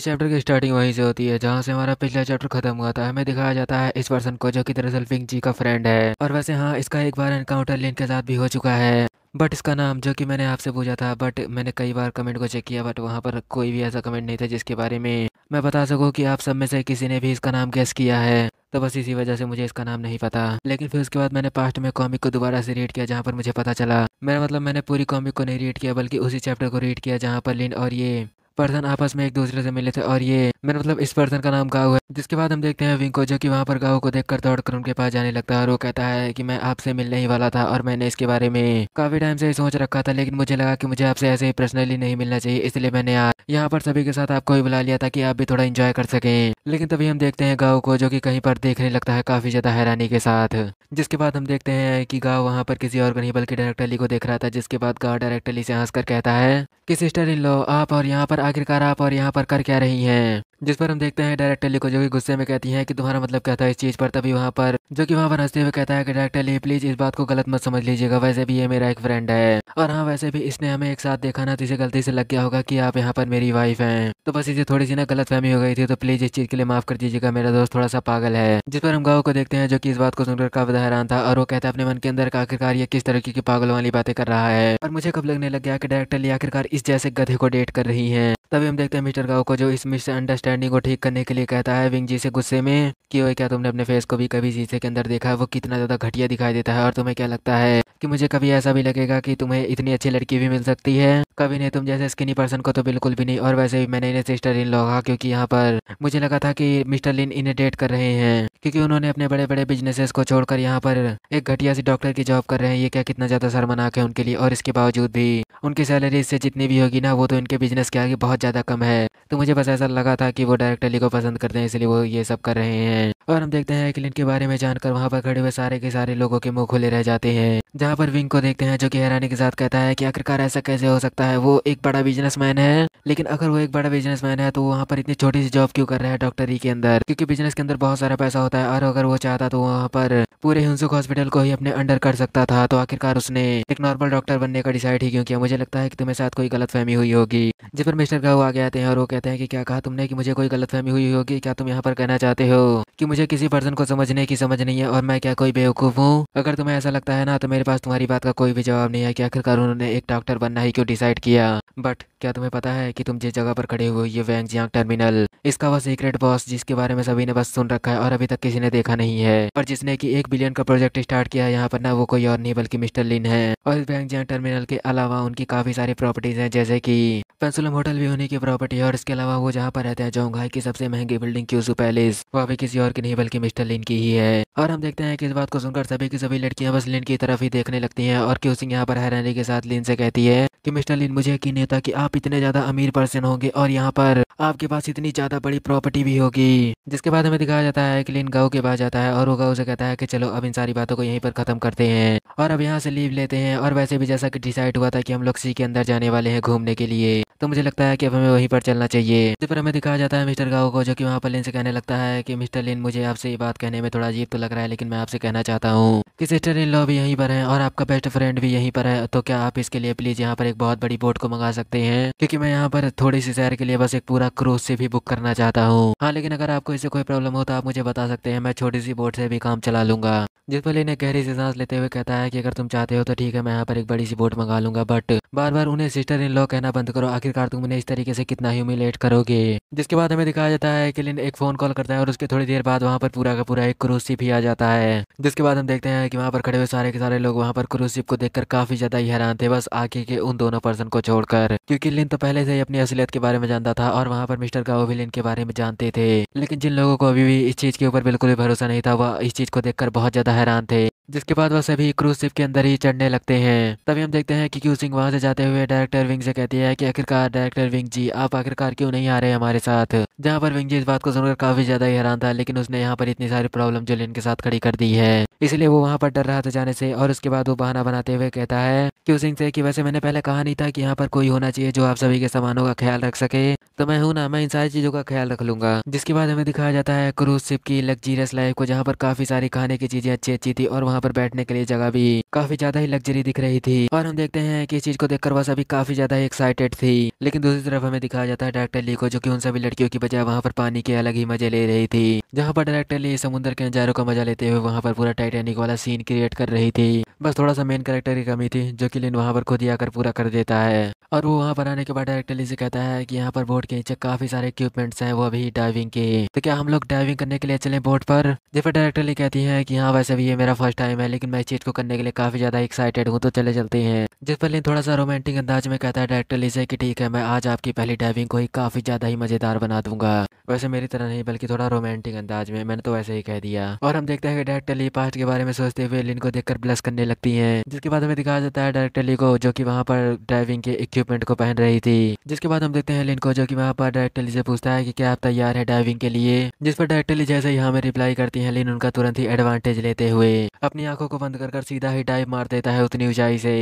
इस चैप्टर की स्टार्टिंग वहीं से होती है जहाँ से हमारा पिछला चैप्टर खत्म हुआ था हमें दिखाया जाता है इस पर्सन को जो कि दरअसल विंग जी का फ्रेंड है और वैसे हाँ इसका एक बार एनकाउंटर लिन के साथ भी हो चुका है बट इसका नाम जो कि मैंने आपसे पूछा था बट मैंने कई बार कमेंट को चेक किया बट वहाँ पर कोई भी ऐसा कमेंट नहीं था जिसके बारे में मैं बता सकूँ कि आप सब में से किसी ने भी इसका नाम गैस किया है तो बस इसी वजह से मुझे इसका नाम नहीं पता लेकिन फिर उसके बाद मैंने पास्ट में कॉमिक को दोबारा से रीड किया जहाँ पर मुझे पता चला मेरा मतलब मैंने पूरी कॉमिक को नहीं रीड किया बल्कि उसी चैप्टर को रीड किया जहाँ पर लिन और ये पर्सन आपस में एक दूसरे से मिले थे और ये मैंने मतलब इस पर्सन का नाम गाँव है जिसके बाद हम देखते हैं विंको जो कि वहाँ पर गाँव को देखकर दौड़कर उनके पास जाने लगता है और वो कहता है कि मैं आपसे मिलने ही वाला था और मैंने इसके बारे में काफी टाइम से सोच रखा था लेकिन मुझे लगा कि मुझे आपसे ऐसे ही पर्सनली नहीं मिलना चाहिए इसलिए मैंने यहाँ पर सभी के साथ आपको भी बुला लिया था कि आप भी थोड़ा इंजॉय कर सकें लेकिन तभी हम देखते हैं गाँव को जो कि कहीं पर देखने लगता है काफी ज्यादा हैरानी के साथ जिसके बाद हम देखते हैं कि गाँव वहाँ पर किसी और नहीं बल्कि डायरेक्टली को देख रहा था जिसके बाद गाँव डायरेक्टली से हंसकर कहता है कि सिस्टर इन लो आप और यहाँ पर आखिरकार आप और यहाँ पर कर क्या रही हैं जिस पर हम देखते हैं डायरेक्टर ली को जो कि गुस्से में कहती है कि तुम्हारा मतलब क्या था इस चीज़ पर तभी वहाँ पर जो कि वहाँ पर हंसते हुए कहता है कि डायरेक्टर ली प्लीज़ इस बात को गलत मत समझ लीजिएगा वैसे भी ये मेरा एक फ्रेंड है और हाँ वैसे भी इसने हमें एक साथ देखा ना तो इसे गलती से लग गया होगा कि आप यहाँ पर मेरी वाइफ हैं तो बस इसे थोड़ी सी ना गलत हो गई थी तो प्लीज़ इस चीज़ के लिए माफ़ कर दीजिएगा मेरा दोस्त थोड़ा सा पागल है जिस पर हम गाँव को देखते हैं जो कि इस बात को सुनकर काफी हैरान था और वो कहता है अपने मन के अंदर आखिरकार ये किस तरीके की पागल वाली बातें कर रहा है और मुझे कब लगने लग गया कि डायरेक्टर ली आखिरकार इस जैसे गधे को डेट कर रही है तभी हम देखते हैं मिस्टर गाँव को जो इस मिस अंडरस्टैंड अंडरस्टैंडिंग को ठीक करने के लिए कहता है विंग जी से गुस्से में कि वो क्या तुमने अपने फेस को भी कभी शीशे के अंदर देखा है वो कितना ज़्यादा घटिया दिखाई देता है और तुम्हें क्या लगता है कि मुझे कभी ऐसा भी लगेगा कि तुम्हें इतनी अच्छी लड़की भी मिल सकती है कभी नहीं तुम जैसे स्किनी पर्सन को तो बिल्कुल भी नहीं और वैसे भी मैंने इन्हें सिस्टर इन लॉ क्योंकि यहाँ पर मुझे लगा था कि मिस्टर लिन इन्हें डेट कर रहे हैं क्योंकि उन्होंने अपने बड़े बड़े बिजनेसेस को छोड़कर यहाँ पर एक घटिया सी डॉक्टर की जॉब कर रहे हैं ये क्या कितना ज़्यादा शर्मनाक है उनके लिए और इसके बावजूद भी उनकी सैलरी इससे जितनी भी होगी ना वो तो इनके बिजनेस के आगे बहुत ज़्यादा कम है तो मुझे बस ऐसा लगा था कि वो डायरेक्ट अली को पसंद करते हैं इसलिए वो ये सब कर रहे हैं और हम देखते हैं क्लिन के बारे में जानकर वहाँ पर खड़े हुए सारे के सारे लोगों के मुंह खुले रह जाते हैं जहाँ पर विंग को देखते हैं जो कि हैरानी के साथ कहता है कि आखिरकार ऐसा कैसे हो सकता है वो एक बड़ा बिजनेसमैन है लेकिन अगर वो एक बड़ा बिजनेसमैन है तो वहाँ पर इतनी छोटी सी जॉब क्यों कर रहा है डॉक्टरी के अंदर क्योंकि बिजनेस के अंदर बहुत सारा पैसा होता है और अगर वो चाहता तो वहाँ पर पूरे हिंसुक हॉस्पिटल को ही अपने अंडर कर सकता था तो आखिरकार उसने एक नॉर्मल डॉक्टर बनने का डिसाइड ही क्यों किया मुझे लगता है कि तुम्हें साथ कोई गलत फहमी हुई होगी जिस पर मिस्टर गाऊ आगे आते हैं और वो कहते हैं कि क्या कहा तुमने कि मुझे कोई गलत फहमी हुई होगी क्या तुम यहाँ पर कहना चाहते हो कि मुझे किसी पर्सन को समझने की समझ नहीं है और मैं क्या कोई बेवकूफ़ हूँ अगर तुम्हें ऐसा लगता है ना तो मेरे मेरे पास तुम्हारी बात का कोई भी जवाब नहीं है कि आखिरकार उन्होंने एक डॉक्टर बनना ही क्यों डिसाइड किया बट क्या तुम्हें पता है कि तुम जिस जगह पर खड़े हुए ये वैंग जियांग टर्मिनल इसका वह सीक्रेट बॉस जिसके बारे में सभी ने बस सुन रखा है और अभी तक किसी ने देखा नहीं है पर जिसने की एक बिलियन का प्रोजेक्ट स्टार्ट किया है यहाँ पर ना वो कोई और नहीं बल्कि मिस्टर लिन है और इस वैंग जियांग टर्मिनल के अलावा उनकी काफी सारी प्रॉपर्टीज है जैसे की पेंसुलम होटल भी उन्हीं की प्रॉपर्टी है और इसके अलावा वो जहाँ पर रहते हैं जोंगाई की सबसे महंगी बिल्डिंग क्यूजू पैलेस वो अभी किसी और की नहीं बल्कि मिस्टर लिन की ही है और हम देखते हैं कि इस बात को सुनकर सभी की सभी लड़कियां बस लिन की तरफ ही देखने लगती हैं और क्यूसिंग यहाँ पर हैरानी के साथ लिन से कहती है कि मिस्टर लिन मुझे यकीन नहीं था कि आप आप इतने ज़्यादा अमीर पर्सन होंगे और यहाँ पर आपके पास इतनी ज़्यादा बड़ी प्रॉपर्टी भी होगी जिसके बाद हमें दिखाया जाता है कि लिन गाँव के पास जाता है और वो गाँव से कहता है कि चलो अब इन सारी बातों को यहीं पर ख़त्म करते हैं और अब यहाँ से लीव लेते हैं और वैसे भी जैसा कि डिसाइड हुआ था कि हम लोग सी के अंदर जाने वाले हैं घूमने के लिए तो मुझे लगता है कि अब हमें वहीं पर चलना चाहिए तो पर हमें दिखाया जाता है मिस्टर गाओ को जो कि वहाँ पर लिन से कहने लगता है कि मिस्टर लिन मुझे आपसे ये बात कहने में थोड़ा अजीब तो लग रहा है लेकिन मैं आपसे कहना चाहता हूँ कि सिस्टर इन लॉ भी यहीं पर है और आपका बेस्ट फ्रेंड भी यहीं पर है तो क्या आप इसके लिए प्लीज़ यहाँ पर एक बहुत बड़ी बोट को मंगा सकते हैं हैं क्योंकि मैं यहाँ पर थोड़ी सी सैर के लिए बस एक पूरा क्रूज से भी बुक करना चाहता हूँ हाँ लेकिन अगर आपको इसे कोई प्रॉब्लम हो तो आप मुझे बता सकते हैं मैं छोटी सी बोट से भी काम चला लूंगा जिस पर इन्हें गहरी से सांस लेते हुए कहता है कि अगर तुम चाहते हो तो ठीक है मैं यहाँ पर एक बड़ी सी बोट मंगा लूंगा बट बार बार उन्हें सिस्टर इन लॉ कहना बंद करो आखिरकार तुम उन्हें इस तरीके से कितना ह्यूमिलेट करोगे जिसके बाद हमें दिखाया जाता है कि लिन एक फोन कॉल करता है और उसके थोड़ी देर बाद वहाँ पर पूरा का पूरा एक क्रूज ही आ जाता है जिसके बाद हम देखते हैं कि वहाँ पर खड़े हुए सारे के सारे लोग वहाँ पर क्रूज को देखकर काफी ज्यादा ही हैरान थे बस आगे के उन दोनों पर्सन को छोड़कर क्योंकि लिन तो पहले से ही अपनी असलियत के बारे में जानता था और वहाँ पर मिस्टर गाओ भी लिन के बारे में जानते थे लेकिन जिन लोगों को अभी भी इस चीज के ऊपर बिल्कुल भी भरोसा नहीं था वह इस चीज को देखकर बहुत ज्यादा हैरान थे जिसके बाद वह सभी क्रूज शिप के अंदर ही चढ़ने लगते हैं तभी हम देखते हैं कि क्यू सिंह वहां से जाते हुए डायरेक्टर विंग से कहती है कि आखिरकार डायरेक्टर विंग जी आप आखिरकार क्यों नहीं आ रहे हमारे साथ जहां पर विंग जी इस बात को सुनकर काफी ज्यादा ही हैरान था लेकिन उसने यहाँ पर इतनी सारी प्रॉब्लम जो इनके साथ खड़ी कर दी है इसलिए वो वहाँ पर डर रहा था जाने से और उसके बाद वो बहाना बनाते हुए कहता है क्यू सिंह से की वैसे मैंने पहले कहा नहीं था की यहाँ पर कोई होना चाहिए जो आप सभी के सामानों का ख्याल रख सके तो मैं हूँ ना मैं इन सारी चीज़ों का ख्याल रख लूंगा जिसके बाद हमें दिखाया जाता है क्रूज शिप की लग्जीरियस लाइफ को जहाँ पर काफी सारी खाने की चीजें अच्छी अच्छी थी और वहाँ पर बैठने के लिए जगह भी काफी ज्यादा ही लग्जरी दिख रही थी और हम देखते हैं कि इस चीज को देखकर वह सभी काफी ज्यादा एक्साइटेड थी लेकिन दूसरी तरफ हमें दिखाया जाता है डायरेक्टर ली को जो की उन सभी लड़कियों की बजाय वहाँ पर पानी के अलग ही मजे ले रही थी जहाँ पर डायरेक्टर ली समुद्र के नजारों का मजा लेते हुए वहाँ पर पूरा टाइटेनिक वाला सीन क्रिएट कर रही थी बस थोड़ा सा मेन कैरेक्टर की कमी थी जो कि लिन वहाँ पर खुद ही आकर पूरा कर देता है और वो वहाँ पर आने के बाद डायरेक्टर ली से कहता है कि यहाँ पर बोर्ड के नीचे काफी सारे इक्विपमेंट्स हैं वो भी डाइविंग के तो क्या हम लोग डाइविंग करने के लिए चले बोट पर जिफर डायरेक्टरली कहती है की हाँ वैसे भी ये मेरा फर्स्ट टाइम है लेकिन मैं इस चीज को करने के लिए काफी ज्यादा एक्साइटेड हूँ तो चले चलते हैं पर थोड़ा सा रोमांटिक अंदाज में कहता है डायरेक्टरली से ठीक है मैं आज आपकी पहली डाइविंग को ही काफी ज्यादा ही मजेदार बना दूंगा वैसे मेरी तरह नहीं बल्कि थोड़ा रोमांटिक अंदाज में मैंने तो वैसे ही कह दिया और हम देखते हैं कि डायरेक्टर ली पास्ट के बारे में सोचते हुए लिन को देखकर ब्लस करने लगती हैं जिसके बाद हमें दिखाया जाता है डायरेक्टर ली को जो कि वहाँ पर ड्राइविंग के इक्विपमेंट को पहन रही थी जिसके बाद हम देखते हैं लिन को जो की वहाँ पर डायरेक्टर ली से पूछता है कि क्या आप तैयार है डाइविंग के लिए जिस पर डायरेक्टर ली जैसे यहाँ में रिप्लाई करती है लेकिन उनका तुरंत ही एडवांटेज लेते हुए अपनी आंखों को बंद कर सीधा ही डाइव मार देता है उतनी ऊंचाई से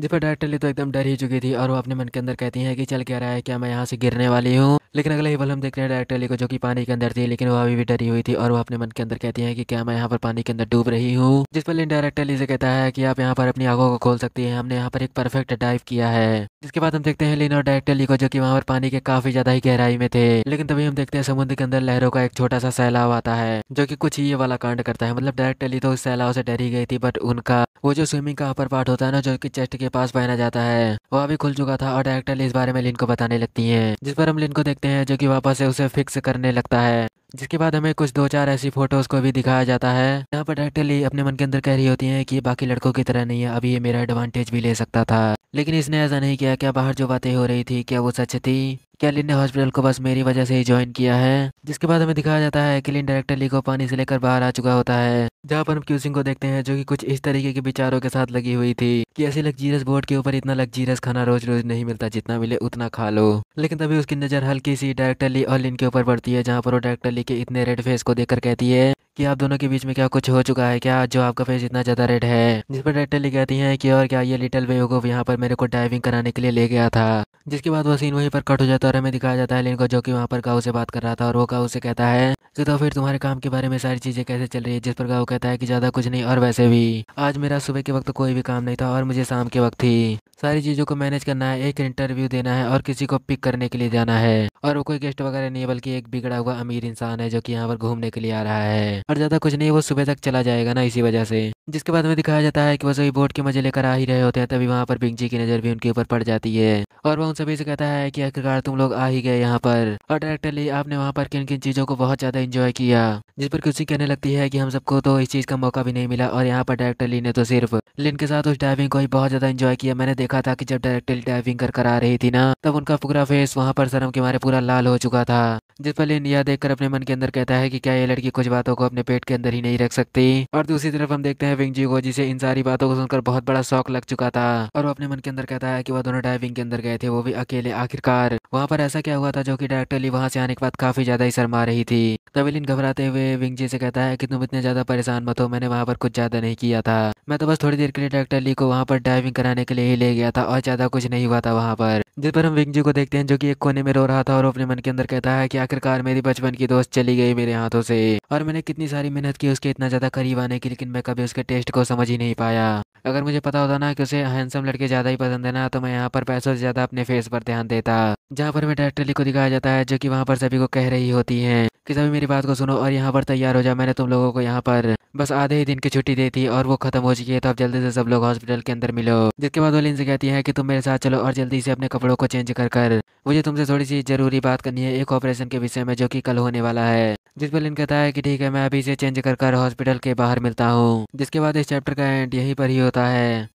जिस पर डायरेक्टर ली तो एकदम डर ही चुकी थी और वो अपने मन के अंदर कहती है की चल क्या रहा है क्या मैं यहाँ से गिरने वाली हूँ लेकिन अगले ही बल हम देख रहे हैं डायरेक्टर ली को जो की पानी के अंदर थी लेकिन वो अभी भी डरी हुई थी और वो अपने मन के अंदर कहती है की क्या मैं यहाँ पर पानी के अंदर डूब रही हूँ जिस पर लेकिन डायरेक्टर ली से कहता है की आप यहाँ पर अपनी आंखों को खोल सकती है हमने यहाँ पर एक परफेक्ट डाइव किया है जिसके बाद हम देखते हैं लीन और डायरेक्टर ली को जो की वहाँ पर पानी के काफी ज्यादा ज्यादा ही गहराई में थे लेकिन तभी हम देखते हैं समुद्र के अंदर लहरों का एक छोटा सा सैलाव आता है जो की कुछ ही ये वाला कांड करता है मतलब डायरेक्टली तो उस सैलाव से डरी गई थी बट उनका वो जो स्विमिंग का अपर पार्ट होता है ना जो कि चेस्ट के पास पहना जाता है वो अभी खुल चुका था और डायरेक्टली इस बारे में लिन को बताने लगती है जिस पर हम लिन को देखते हैं जो की वापस से उसे फिक्स करने लगता है जिसके बाद हमें कुछ दो चार ऐसी फोटोज को भी दिखाया जाता है यहाँ पर डायरेक्टली अपने मन के अंदर कह रही होती है की बाकी लड़कों की तरह नहीं है अभी ये मेरा एडवांटेज भी ले सकता था लेकिन इसने ऐसा नहीं किया क्या बाहर जो बातें हो रही थी क्या वो सच थी कैलिन ने हॉस्पिटल को बस मेरी वजह से ही ज्वाइन किया है जिसके बाद हमें दिखाया जाता है कैलिन डायरेक्टर ली को पानी से लेकर बाहर आ चुका होता है जहाँ पर हम क्यूसिंग को देखते हैं जो कि कुछ इस तरीके के विचारों के साथ लगी हुई थी कि ऐसे लग्जीरियस बोर्ड के ऊपर इतना लग्जीरियस खाना रोज रोज नहीं मिलता जितना मिले उतना खा लो लेकिन तभी उसकी नजर हल्की सी डायरेक्टर ली और लिन के ऊपर पड़ती है जहाँ पर वो डायरेक्टर ली के इतने रेड फेस को देखकर कहती है कि आप दोनों के बीच में क्या कुछ हो चुका है क्या जो आपका फेस इतना ज़्यादा रेड है जिस पर ले कहती हैं कि और क्या ये लिटिल को यहाँ पर मेरे को डाइविंग कराने के लिए ले गया था जिसके बाद वो सीन वहीं पर कट हो जाता है और हमें दिखाया जाता है लेकिन को जो कि वहाँ पर गाँव से बात कर रहा था और वो गाँव से कहता है कि तो, तो फिर तुम्हारे काम के बारे में सारी चीज़ें कैसे चल रही है जिस पर गाँव कहता है कि ज़्यादा कुछ नहीं और वैसे भी आज मेरा सुबह के वक्त कोई भी काम नहीं था और मुझे शाम के वक्त ही सारी चीज़ों को मैनेज करना है एक इंटरव्यू देना है और किसी को पिक करने के लिए जाना है और वो कोई गेस्ट वगैरह नहीं है बल्कि एक बिगड़ा हुआ अमीर इंसान है जो कि यहाँ पर घूमने के लिए आ रहा है और ज़्यादा कुछ नहीं वो सुबह तक चला जाएगा ना इसी वजह से जिसके बाद में दिखाया जाता है कि वो सभी बोट के मजे लेकर आ ही रहे होते हैं तभी वहाँ पर पिंकी की नज़र भी उनके ऊपर पड़ जाती है और वह उन सभी से कहता है कि आखिरकार तुम लोग आ ही गए यहाँ पर और डायरेक्टली आपने वहाँ पर किन किन चीज़ों को बहुत ज़्यादा इंजॉय किया जिस पर खुशी कहने लगती है कि हम सबको तो इस चीज़ का मौका भी नहीं मिला और यहाँ पर डायरेक्टर ली ने तो सिर्फ लिन के साथ उस डाइविंग को ही बहुत ज़्यादा एंजॉय किया मैंने देखा था कि जब डायरेक्टर डाइविंग कर कर आ रही थी ना तब उनका पूरा फेस वहाँ पर शर्म के मारे पूरा लाल हो चुका था जिस पर लिन यह देखकर अपने मन के अंदर कहता है कि क्या ये लड़की कुछ बातों को अपने पेट के अंदर ही नहीं रख सकती और दूसरी तरफ हम देखते हैं विंगजी को जिसे इन सारी बातों को सुनकर बहुत बड़ा शौक लग चुका था और वो अपने मन के अंदर कहता है कि वह दोनों डाइविंग के अंदर गए थे वो भी अकेले आखिरकार वहाँ पर ऐसा क्या हुआ था जो डायरेक्टर डायरेक्टरली वहाँ से आने के बाद काफी ज्यादा ही शर्मा रही थी तभी लिन घबराते हुए जी से कहता है कि तुम इतने ज़्यादा परेशान मत हो मैंने वहाँ पर कुछ ज़्यादा नहीं किया था मैं तो बस थोड़ी देर के लिए डॉक्टर ली को वहाँ पर ड्राइविंग कराने के लिए ही ले गया था और ज़्यादा कुछ नहीं हुआ था वहाँ पर जिस पर हम जी को देखते हैं जो कि एक कोने में रो रहा था और अपने मन के अंदर कहता है कि आखिरकार मेरी बचपन की दोस्त चली गई मेरे हाथों से और मैंने कितनी सारी मेहनत की उसके इतना ज़्यादा करीब आने की लेकिन मैं कभी उसके टेस्ट को समझ ही नहीं पाया अगर मुझे पता होता ना कि उसे हैंडसम लड़के ज़्यादा ही पसंद है ना तो मैं यहाँ पर पैसों से ज़्यादा अपने फेस पर ध्यान देता जहाँ पर मैं डायरेक्टली को दिखाया जाता है जो कि वहाँ पर सभी को कह रही होती है कि सभी मेरी बात को सुनो और यहाँ बराबर तैयार हो जाओ मैंने तुम लोगों को यहाँ पर बस आधे ही दिन की छुट्टी दी थी और वो खत्म हो चुकी है तो अब जल्दी से सब लोग हॉस्पिटल के अंदर मिलो जिसके बाद वो लिंस से कहती है कि तुम मेरे साथ चलो और जल्दी से अपने कपड़ों को चेंज कर कर मुझे तुमसे थोड़ी सी जरूरी बात करनी है एक ऑपरेशन के विषय में जो कि कल होने वाला है जिस पर लिंक कहता है कि ठीक है मैं अभी से चेंज कर कर हॉस्पिटल के बाहर मिलता हूँ जिसके बाद इस चैप्टर का एंड यहीं पर ही होता है